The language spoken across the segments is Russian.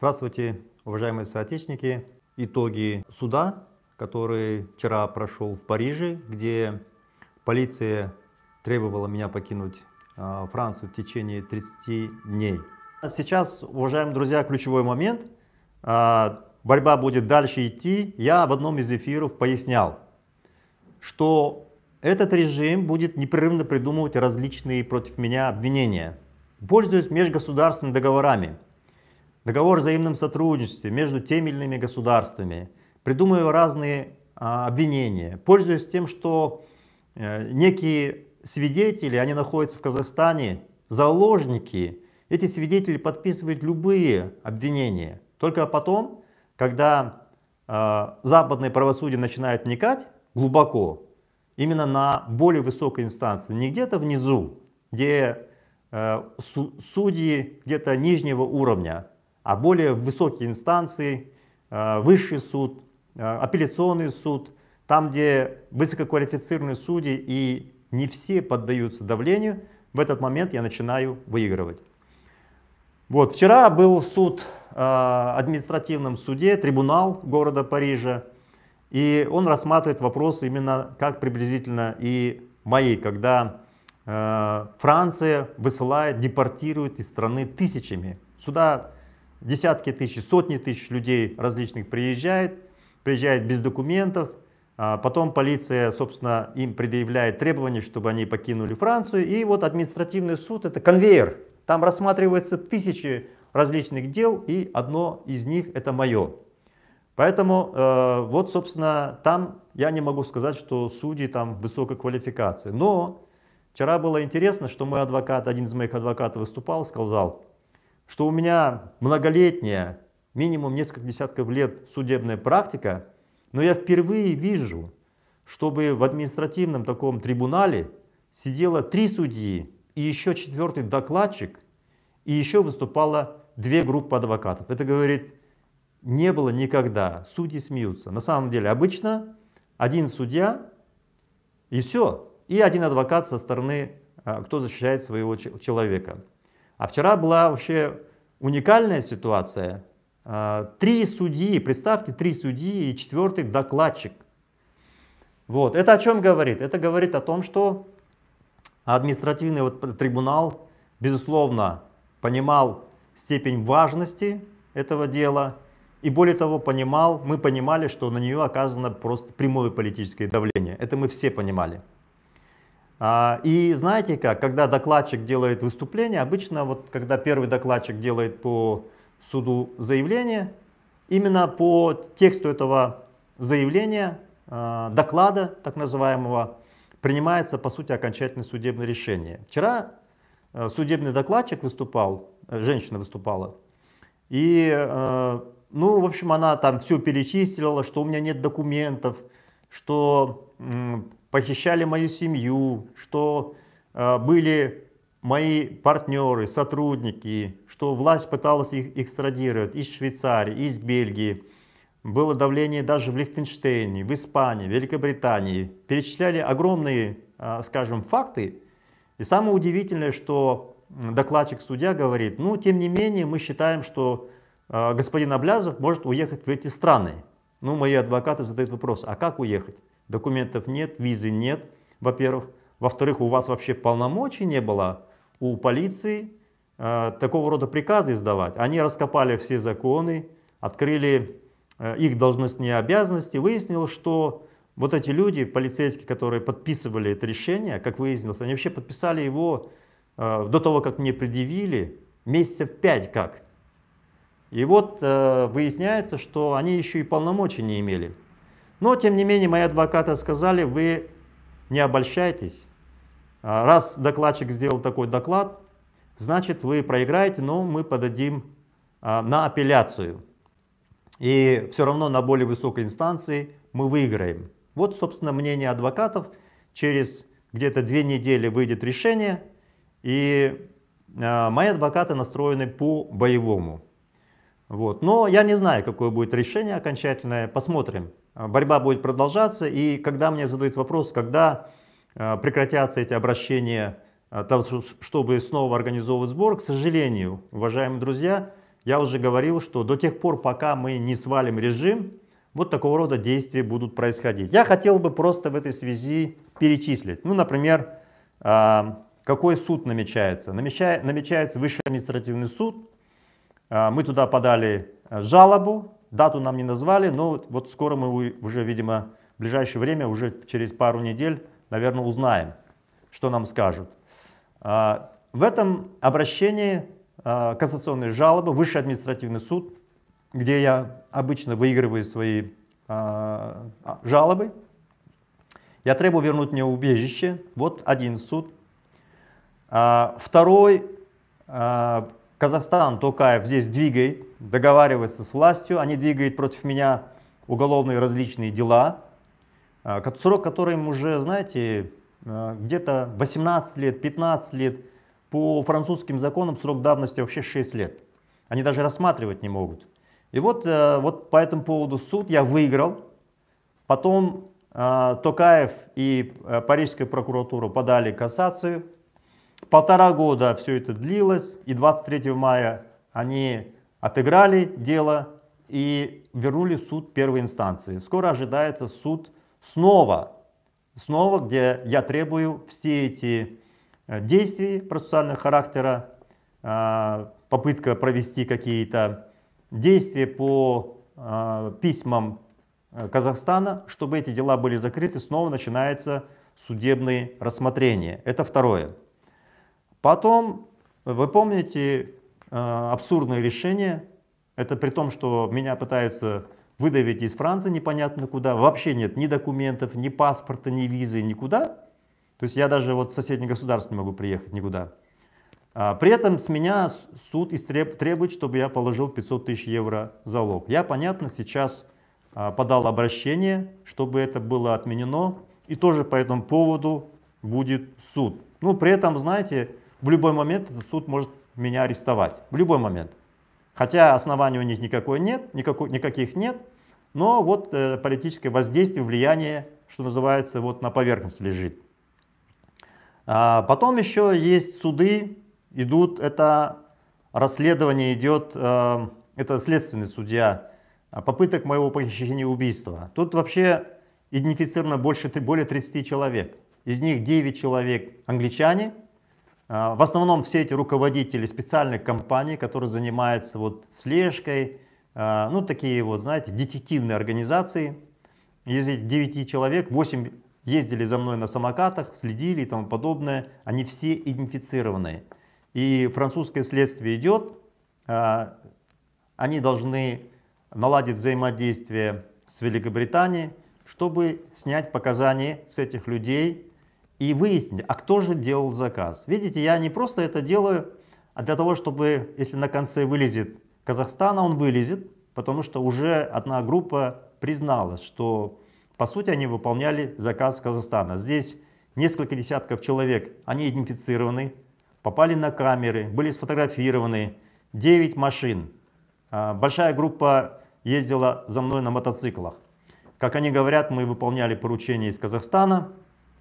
Здравствуйте, уважаемые соотечественники. Итоги суда, который вчера прошел в Париже, где полиция требовала меня покинуть а, Францию в течение 30 дней. А сейчас, уважаемые друзья, ключевой момент. А, борьба будет дальше идти. Я в одном из эфиров пояснял, что этот режим будет непрерывно придумывать различные против меня обвинения, пользуясь межгосударственными договорами договор о взаимном сотрудничестве между теми или иными государствами, придумываю разные а, обвинения, пользуясь тем, что э, некие свидетели, они находятся в Казахстане, заложники, эти свидетели подписывают любые обвинения. Только потом, когда э, а, западное правосудие начинает вникать глубоко, именно на более высокой инстанции, не где-то внизу, где э, судьи где-то нижнего уровня, а более высокие инстанции, э, высший суд, э, апелляционный суд, там, где высококвалифицированные судьи и не все поддаются давлению, в этот момент я начинаю выигрывать. Вот, вчера был суд, э, административном суде, трибунал города Парижа, и он рассматривает вопрос именно как приблизительно и мои, когда Франция высылает, депортирует из страны тысячами. Сюда десятки тысяч, сотни тысяч людей различных приезжает, приезжает без документов, а Потом полиция, собственно, им предъявляет требования, чтобы они покинули Францию. И вот административный суд — это конвейер. Там рассматриваются тысячи различных дел, и одно из них — это мое. Поэтому э, вот, собственно, там я не могу сказать, что судьи там высокой квалификации. Но вчера было интересно, что мой адвокат, один из моих адвокатов выступал, сказал, что у меня многолетняя, минимум несколько десятков лет судебная практика, но я впервые вижу, чтобы в административном таком трибунале сидело три судьи и еще четвертый докладчик, и еще выступало две группы адвокатов. Это говорит, не было никогда. Судьи смеются. На самом деле обычно один судья и все. И один адвокат со стороны, а, кто защищает своего человека. А вчера была вообще уникальная ситуация. А, три судьи, представьте, три судьи и четвертый докладчик. Вот. Это о чем говорит? Это говорит о том, что административный вот трибунал, безусловно, понимал степень важности этого дела. И более того, понимал, мы понимали, что на нее оказано просто прямое политическое давление. Это мы все понимали. А, и знаете как, когда докладчик делает выступление, обычно вот когда первый докладчик делает по суду заявление, именно по тексту этого заявления, а, доклада так называемого, принимается по сути окончательное судебное решение. Вчера э, судебный докладчик выступал, э, женщина выступала, и э, ну, в общем, она там все перечислила, что у меня нет документов, что похищали мою семью, что э, были мои партнеры, сотрудники, что власть пыталась их экстрадировать из Швейцарии, из Бельгии. Было давление даже в Лихтенштейне, в Испании, в Великобритании. Перечисляли огромные, э, скажем, факты. И самое удивительное, что докладчик-судья говорит, ну, тем не менее, мы считаем, что э, господин Облязов может уехать в эти страны. Ну, мои адвокаты задают вопрос, а как уехать? документов нет, визы нет, во-первых. Во-вторых, у вас вообще полномочий не было у полиции э, такого рода приказы издавать. Они раскопали все законы, открыли э, их должностные обязанности. Выяснилось, что вот эти люди, полицейские, которые подписывали это решение, как выяснилось, они вообще подписали его э, до того, как мне предъявили, месяцев пять как. И вот э, выясняется, что они еще и полномочий не имели. Но, тем не менее, мои адвокаты сказали, вы не обольщайтесь. А, раз докладчик сделал такой доклад, значит, вы проиграете, но мы подадим а, на апелляцию. И все равно на более высокой инстанции мы выиграем. Вот, собственно, мнение адвокатов. Через где-то две недели выйдет решение, и а, мои адвокаты настроены по-боевому. Вот. Но я не знаю, какое будет решение окончательное, посмотрим. А, борьба будет продолжаться, и когда мне задают вопрос, когда а, прекратятся эти обращения, а, чтобы снова организовывать сбор, к сожалению, уважаемые друзья, я уже говорил, что до тех пор, пока мы не свалим режим, вот такого рода действия будут происходить. Я хотел бы просто в этой связи перечислить. Ну, например, какой суд намечается? Намечается высший административный суд, а, мы туда подали э, жалобу, дату нам не назвали, но вот скоро мы уже, видимо, в ближайшее время, уже через пару недель, наверное, узнаем, что нам скажут. А, в этом обращении а, кассационной жалобы, Высший административный суд, где я обычно выигрываю свои жалобы, я требую вернуть мне убежище. Вот один суд. Второй Казахстан, Токаев здесь двигает, договаривается с властью, они двигают против меня уголовные различные дела, а, срок им уже, знаете, а, где-то 18 лет, 15 лет, по французским законам срок давности вообще 6 лет. Они даже рассматривать не могут. И вот, э, вот по этому поводу суд я выиграл. Потом а, Токаев и э, Парижская прокуратура подали кассацию. Полтора года все это длилось, и 23 мая они отыграли дело и вернули суд первой инстанции. Скоро ожидается суд снова, снова, где я требую все эти э, действия процессуального характера, э, попытка провести какие-то действия по э, письмам Казахстана, чтобы эти дела были закрыты, снова начинается судебное рассмотрение. Это второе. Потом, вы помните э, абсурдное решение, это при том, что меня пытаются выдавить из Франции непонятно куда, вообще нет ни документов, ни паспорта, ни визы, никуда. То есть я даже вот в соседнее государство не могу приехать никуда. А, при этом с меня суд истреб, требует, чтобы я положил 500 тысяч евро залог. Я, понятно, сейчас а, подал обращение, чтобы это было отменено, и тоже по этому поводу будет суд. Ну, при этом, знаете, в любой момент этот суд может меня арестовать. В любой момент. Хотя оснований у них никакой нет, никакой, никаких нет, но вот э, политическое воздействие, влияние, что называется, вот на поверхность лежит. А потом еще есть суды, идут, это расследование идет, э, это следственный судья, а, попыток моего похищения убийства. Тут вообще идентифицировано больше, более 30 человек. Из них 9 человек англичане, а, в основном все эти руководители специальных компаний, которые занимаются вот слежкой, а, ну такие вот, знаете, детективные организации. Из этих 9 человек 8 ездили за мной на самокатах, следили и тому подобное. Они все идентифицированы. И французское следствие идет. А, они должны наладить взаимодействие с Великобританией, чтобы снять показания с этих людей и выяснить, а кто же делал заказ. Видите, я не просто это делаю, а для того, чтобы, если на конце вылезет Казахстана, он вылезет, потому что уже одна группа призналась, что по сути они выполняли заказ Казахстана. Здесь несколько десятков человек, они идентифицированы, попали на камеры, были сфотографированы, 9 машин. А, большая группа ездила за мной на мотоциклах. Как они говорят, мы выполняли поручение из Казахстана,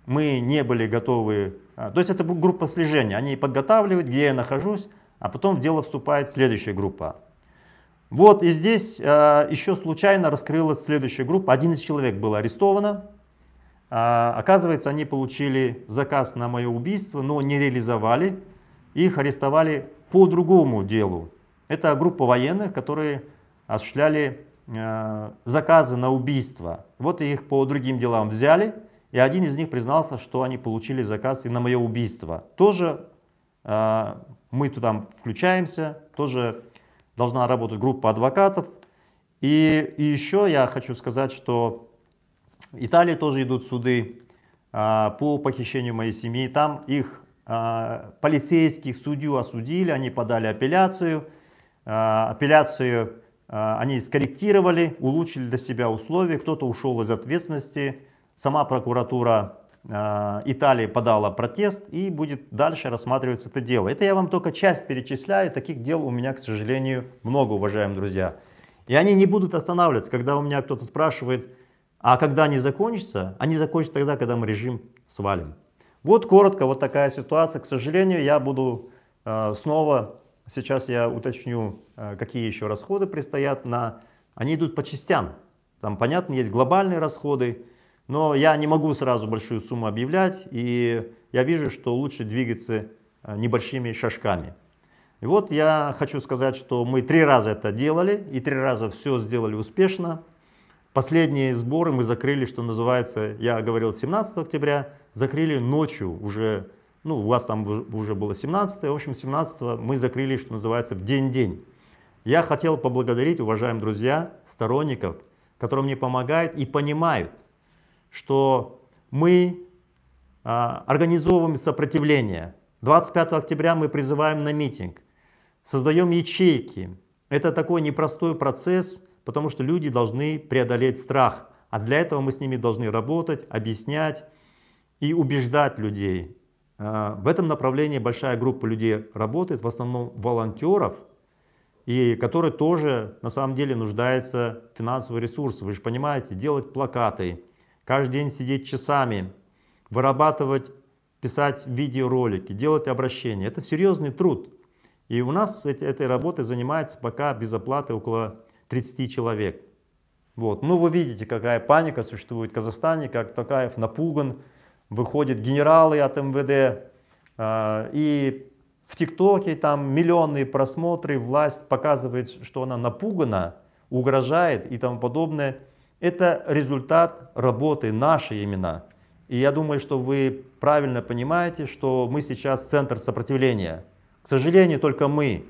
мы не были готовы, а, то есть это группа слежения, они подготавливают, где я нахожусь, а потом в дело вступает следующая группа. Вот и здесь а, еще случайно раскрылась следующая группа, 11 человек было арестовано, а, оказывается они получили заказ на мое убийство, но не реализовали, их арестовали по другому делу. Это группа военных, которые осуществляли э, заказы на убийство, вот их по другим делам взяли, и один из них признался, что они получили заказ и на мое убийство. Тоже э, мы туда включаемся, тоже должна работать группа адвокатов. И, и еще я хочу сказать, что в Италии тоже идут суды э, по похищению моей семьи. Там их э, полицейских судью осудили, они подали апелляцию. Э, апелляцию э, они скорректировали, улучшили для себя условия, кто-то ушел из ответственности Сама прокуратура э, Италии подала протест и будет дальше рассматриваться это дело. Это я вам только часть перечисляю, таких дел у меня, к сожалению, много, уважаемые друзья. И они не будут останавливаться, когда у меня кто-то спрашивает, а когда они закончатся? Они закончатся тогда, когда мы режим свалим. Вот коротко вот такая ситуация. К сожалению, я буду э, снова, сейчас я уточню, э, какие еще расходы предстоят. На, они идут по частям. Там, понятно, есть глобальные расходы, но я не могу сразу большую сумму объявлять, и я вижу, что лучше двигаться э, небольшими шажками. И вот я хочу сказать, что мы три раза это делали, и три раза все сделали успешно. Последние сборы мы закрыли, что называется, я говорил 17 октября, закрыли ночью уже, ну у вас там уже было 17, в общем 17 мы закрыли, что называется, в день-день. Я хотел поблагодарить, уважаемые друзья, сторонников, которые мне помогают и понимают, что мы а, организовываем сопротивление. 25 октября мы призываем на митинг, создаем ячейки. Это такой непростой процесс, потому что люди должны преодолеть страх. А для этого мы с ними должны работать, объяснять и убеждать людей. А, в этом направлении большая группа людей работает, в основном волонтеров, и которые тоже на самом деле нуждаются в финансовых ресурсах. Вы же понимаете, делать плакаты, каждый день сидеть часами, вырабатывать, писать видеоролики, делать обращения. Это серьезный труд. И у нас этой работой занимается пока без оплаты около 30 человек. Вот. Ну, вы видите, какая паника существует в Казахстане, как Токаев напуган, выходят генералы от МВД, э, и в ТикТоке там миллионные просмотры, власть показывает, что она напугана, угрожает и тому подобное. Это результат работы нашей имена. И я думаю, что вы правильно понимаете, что мы сейчас центр сопротивления. К сожалению, только мы